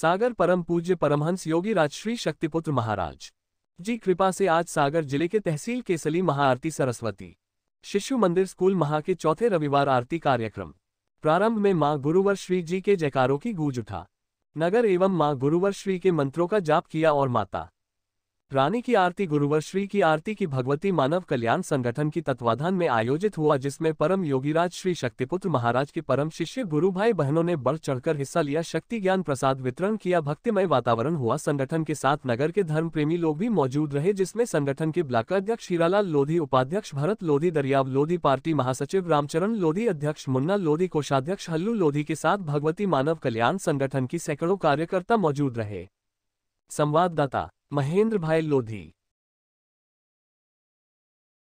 सागर परम पूज्य परमहंस योगी राजश्री शक्तिपुत्र महाराज जी कृपा से आज सागर जिले के तहसील केसली महाआरती सरस्वती शिशु मंदिर स्कूल महा के चौथे रविवार आरती कार्यक्रम प्रारंभ में मां गुरुवर श्री जी के जयकारों की गूंज उठा नगर एवं मां गुरुवर श्री के मंत्रों का जाप किया और माता रानी की आरती गुरुवर श्री की आरती की भगवती मानव कल्याण संगठन की तत्वाधान में आयोजित हुआ जिसमें परम योगीराज श्री शक्तिपुत्र महाराज के परम शिष्य गुरु भाई बहनों ने बढ़ चढ़कर हिस्सा लिया शक्ति ज्ञान प्रसाद वितरण किया भक्तिमय वातावरण हुआ संगठन के साथ नगर के धर्म प्रेमी लोग भी मौजूद रहे जिसमें संगठन के ब्लाक अध्यक्ष हीरालाल लोधी उपाध्यक्ष भरत लोधी दरियाव लोधी पार्टी महासचिव रामचरण लोधी अध्यक्ष मुन्ना लोधी कोषाध्यक्ष हल्लू लोधी के साथ भगवती मानव कल्याण संगठन की सैकड़ों कार्यकर्ता मौजूद रहे संवाददाता महेंद्र भाई लोधी